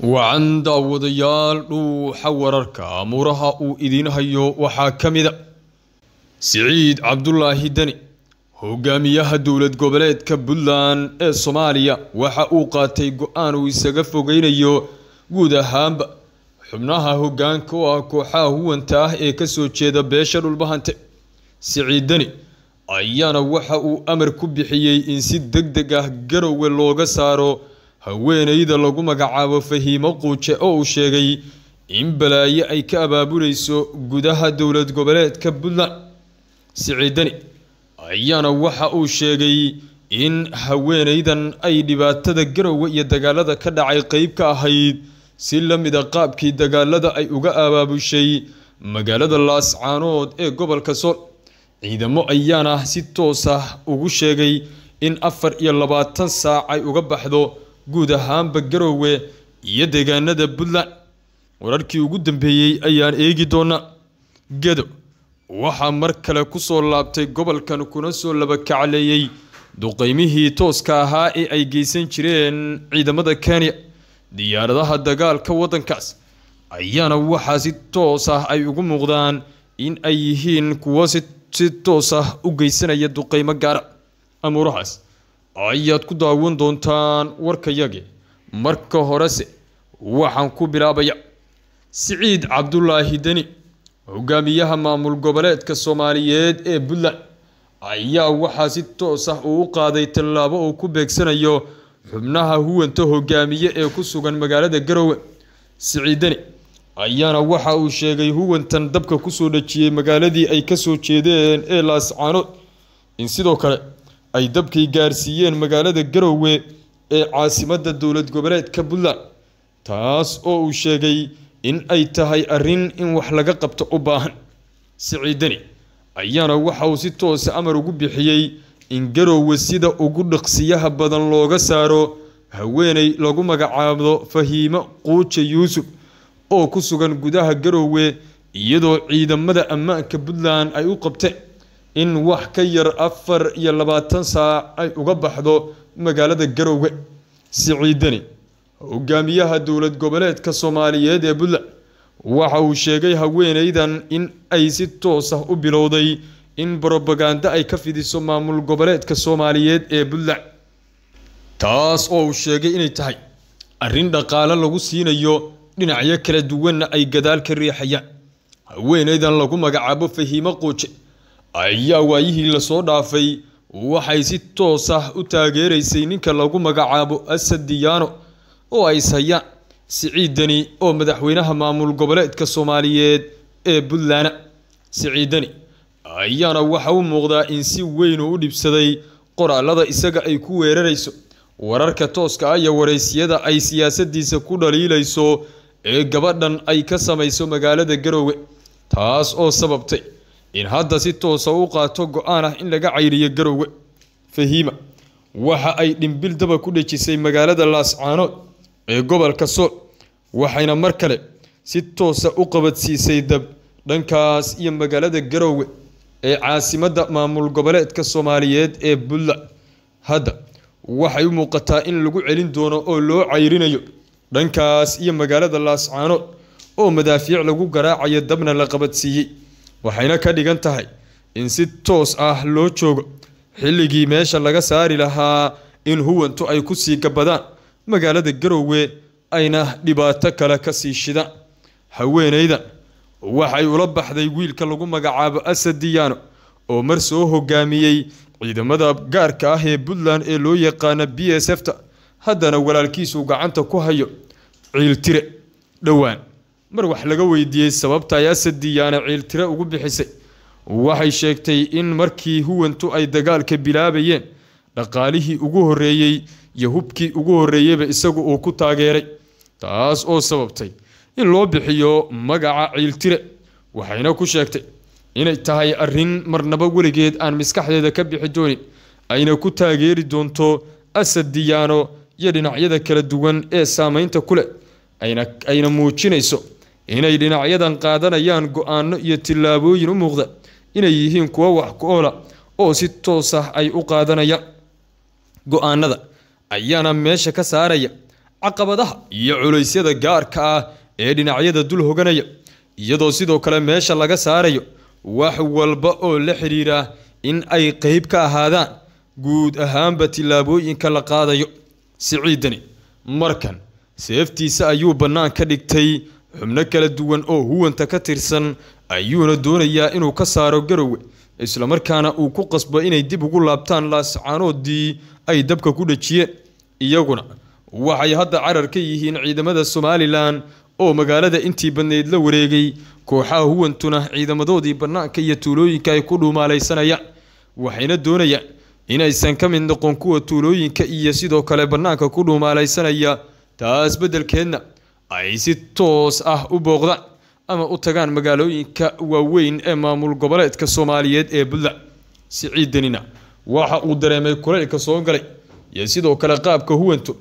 wacan daawadayaal dhuuxa wararka amuuraha uu idiin hayo waxaa ka a siciid cabdulaahi deni hogaamiyaha dowlad goboleedka puntland ee soomaaliya waxa uu qaatay go-aan uu isaga fogeynayo guud ahaanba xubnaha hoggaanka oo ah kooxaha huwanta ah ee kasoo jeeda beesha dhulbahante siciid deni ayaana waxa uu amar ku bixiyey in si deg deg ah garowe looga saaro haweenayda lagu magacaabo fahiimo quuje oo uu sheegay in balaayo ay ka abaabulayso gudaha dowlad goboleedka puntland siciidani ayaana waxa uu sheegay in haweenaydan ay dhibaatada garowa iyo dagaalada ka dhacay qeyb ka ahayd si la mida qaabkii dagaalada ay uga abaabushay magaalada laascaanood ee gobolka sool ciidamo ayaana ah si toos ah ugu sheegay in afar iyo labaatan saac ay uga baxdo guud ahaanba garowe iyo deegaanada puntland wararkii ugu dambeeyey ayaan eegi doonaa gedo waxaa mar kale ku soo laabtay gobolkan kuna soo laba labakacleeyey duqeymihii tooska ahaa ee ay geysan jireen ciidamada kenya diyaaradaha dagaalka waddankaas ayaana waxaa si toos ah ay ugu muuqdaan in ay yihiin kuwo si toos ah u geysanaya duqeymo gaara ah. amuurahaas ayaad ku daawan doontaan warkayagi marka horese waxaan ku bilaabaya siciid cabdulaahi deni hogaamiyaha maamul goboleedka soomaaliyeed ee puntland ayaa waxaa si toos ah uu u qaaday tallaabo uu ku beegsanayo xubnaha huwanta hogaamiye ee ku sugan magaalada garowe siciid deni ayaana waxa uu sheegay huwantan dabka kusoo dhajiyey magaaladii ay kasoo jeedeen ee laascaanood in sidoo kale ay dabkay gaarsiiyeen magaalada garowe ee caasimadda dowlad goboleedka puntland taas oo uu sheegay in ay tahay arrin in wax laga qabto u baahan siciidani ayaana waxa uu si toosa ah amar ugu bixiyey in garowe sida ugu dhaqsiyaha badan looga saaro haweeney lagu magacaabo fahiime quuje yuusuf oo ku sugan gudaha garowe iyadoo ciidamada ammaanka puntland ay u qabteen in wax ka yar afar iyo labaatan saac ay uga baxdo magaalada garowga siciidani hogaamiyaha dowlad goboleedka soomaaliyeed ee puntland waxa uu sheegay haweeneydan in ay si toos ah u bilowday in brobaganda ay ka fidiso maamul goboleedka soomaaliyeed ee puntland taas oo uu sheegay inay tahay arrin dhaqaale lagu siinayo dhinacyo kala duwanna ay gadaal ka riixayaan haweeneydan lagu magacaabo fahiimo quuje ayaa waayihii lasoo dhaafay waxay si toos ah u taageeraysay ninka lagu magacaabo asad diyaano oo ay ishayaan siciidani oo madaxweynaha maamul goboleedka soomaaliyeed ee buntlaana siciidani ayaana waxa u muuqdaa in si weyn u dhibsaday qoraalada isaga ay ku weerarayso wararka tooska ah iyo waraysiyada ay siyaasadiisa ku dhaliilayso ee gabadhan ay ka samayso magaalada garoowe taas oo sababtay in hadda si toosa u qaato go-aan ah in laga cayriyo garowga fahiima waxa ay dhimbil daba ku dhejisay magaalada laascaanood ee gobolka sool waxayna mar kale si toosa u qabadsiisay dab dhankaas iyo magaalada garowge ee caasimadda maamul goboleedka soomaaliyeed ee budla hadda waxay u muuqataa in lagu celin doono oo loo cayrinayo dhankaas iyo magaalada laascaanood oo madaafiic lagu garaacayo dabna la qabadsiiyey waxayna ka dhigan tahay in si toos ah loo joogo xilligii meesha laga saari lahaa in huwantu ay ku sii gabbadaan magaalada garowe ayna dhibaato kale ka sii shidaan haweenaydan waxay ula baxday wiilka lagu magacaabo asad diyaano oo mar soo hogaamiyey ciidamada gaarka ah ee puntland ee loo yaqaana b s fta haddana walaalkiisuu gacanta ku hayo ciiltire dhowaan mar wax laga weydiiyey sababta asaadiyaana ciiltire ugu bixisay waxay sheegtay in markii huwantu ay dagaalka bilaabayeen dhaqaalihii ugu horeeyey iyo hubkii ugu horreeyeyba isagu uu ku taageeray taas oo sababtay in loo bixiyo magaca ciiltire waxayna ku sheegtay inay tahay arrin marnaba weligeed aan miskaxdeeda ka bixi doonin ayna ku taageeri doonto asad diyaano iyo dhinacyada kala duwan ee saameynta ku leh ayna muujinayso inay dhinacyadan qaadanayaan go-aano iyo tillaabooyin u muuqda inay yihiin kuwo wax ku oola oo si toos ah ay u qaadanayaan go-aanada ayaana meesha ka saaraya caqabadaha iyo culaysyada gaarka ah ee dhinacyada dul hoganaya iyadoo sidoo kale meesha laga saarayo wax walba oo la xidhiiraa in ay qeyb ka ahaadaan guud ahaanba tillaabooyinka la qaadayo siciidani markan seeftiisa ayuu bannaan ka dhigtay xubno kala duwan oo huwanta ka tirsan ayuuna doonayaa inuu ka saaro garowe markaana uu ku qasbo inay dib ugu laabtaan laascaanoodii ay dabka ku dhejiyeen iyaguna waxay hadda carar ka yihiin ciidamada somalilan oo magaalada intii badneyd la wareegay kooxaha huwantuna ciidamadoodii bannaanka iyo tuulooyinka ay ku dhuumaalaysanayaan waxayna doonayaan inaysan ka mid noqon kuwa tuulooyinka iyo sidoo kale bannaanka ku dhuumaalaysanaya taas beddelkeedna ay si toos ah u booqdaan ama u tagaan magaalooyinka waaweyn ee maamul goboleedka soomaaliyeed ee puntland siciidanina waxa uu dareemay kuleylka soo galay iyo sidoo kale qaabka huwanto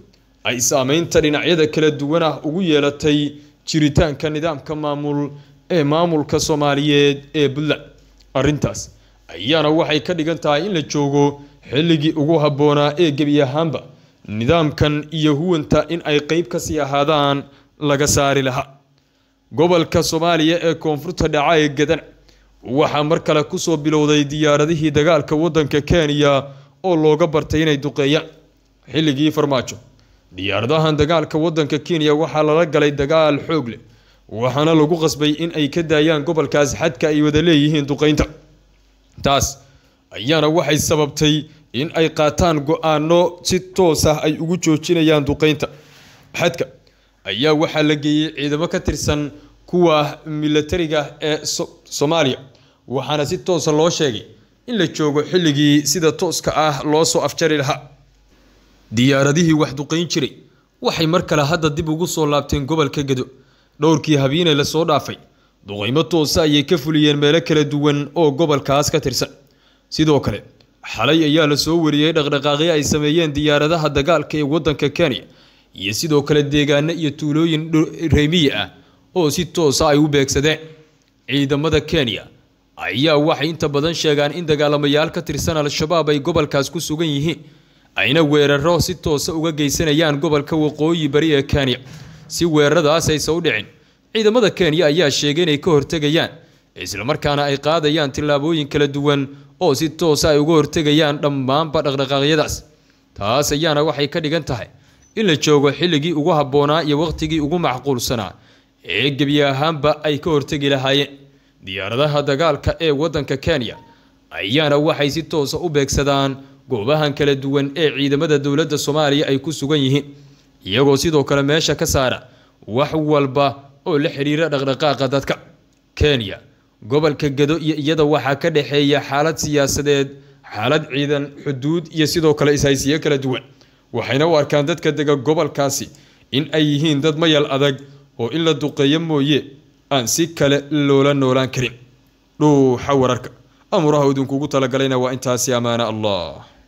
ay saameynta dhinacyada kala duwan ah ugu yeelatay jiritaanka nidaamka maamul ee maamulka soomaaliyeed ee puntland arrintaas ayaana waxay ka dhigan tahay in la joogo xilligii ugu habboonaa ee gebi ahaanba nidaamkan iyo huwanta in ay qeyb kasii ahaadaan laga saari lahaa gobolka soomaaliya ee koonfurta dhaca ee gadan waxaa mar kale kusoo bilowday diyaaradihii dagaalka wadanka kenya oo looga bartay inay duqeeyaan xilligii farmaajo diyaaradahan dagaalka wadanka kenya waxaa lala galay dagaal xoog leh waxaana lagu qasbay in ay ka daayaan gobolkaas xadka ay wada leeyihiin duqeynta taas ayaana waxay sababtay in ay qaataan go-aano si toos ah ay ugu joojinayaan duqeynta xadka ayaa waxaa la geeyey ciidamo ka tirsan kuwa milatariga ee soomaaliya waxaana si toosa ah loo sheegay in la joogo xilligii sida tooska ah loo soo afjari lahaa diyaaradihii wax duqayn jiray waxay mar kale hadda dib ugu soo laabteen gobolka gedo dhowrkii habeene lasoo dhaafay duqaymo toosa ayay ka fuliyeen meelo kala duwan oo gobolkaas ka tirsan sidoo kale xalay ayaa la soo wariyey dhaqdhaqaaqyo ay sameeyeen diyaaradaha dagaalka ee waddanka kenya iyo sidoo kale deegaano iyo tuulooyin reemiyi ah oo si toosa ah ay u beegsadeen ciidamada kenya ayaa waxay inta badan sheegaan in dagaalamayaal ka tirsan al-shabaab ay gobolkaas ku sugan yihiin ayna weeraro si toosa ah uga geysanayaan gobolka waqooyi bari ee kenya si weeraradaas aysa u dhicin ciidamada kenya ayaa sheegay inay ka hortegayaan islamarkaana ay qaadayaan tillaabooyin kala duwan oo si toosa ah ay uga hortegayaan dhammaanba dhaqdhaqaaqyadaas taas ayaana waxay ka dhigan tahay in la joogo xilligii ugu habboonaa iyo wakhtigii ugu macquulsanaa ee gebi ahaanba ay ka hortegi lahaayeen diyaaradaha dagaalka ee waddanka kenya ayaana waxay si toosa u beegsadaan goobahan kala duwan ee ciidamada dowladda soomaaliya ay ku sugan yihiin iyagoo sidoo kale meesha ka saara wax walba oo la xidhiira dhaqdhaqaaqa dadka kenya gobolka gado iyo iyada waxaa ka dhexeeya xaalad siyaasadeed xaalad ciidan xuduud iyo sidoo kale ishaysiyo kala duwan waxayna u arkaan dadka dega gobolkaasi in ay yihiin dad mayal adag oo in la duqeeyo mooye aan si kale loola noolaan karin dhuuxa wararka amuraha idinkugu talagalayna waa intaasi ammaana allah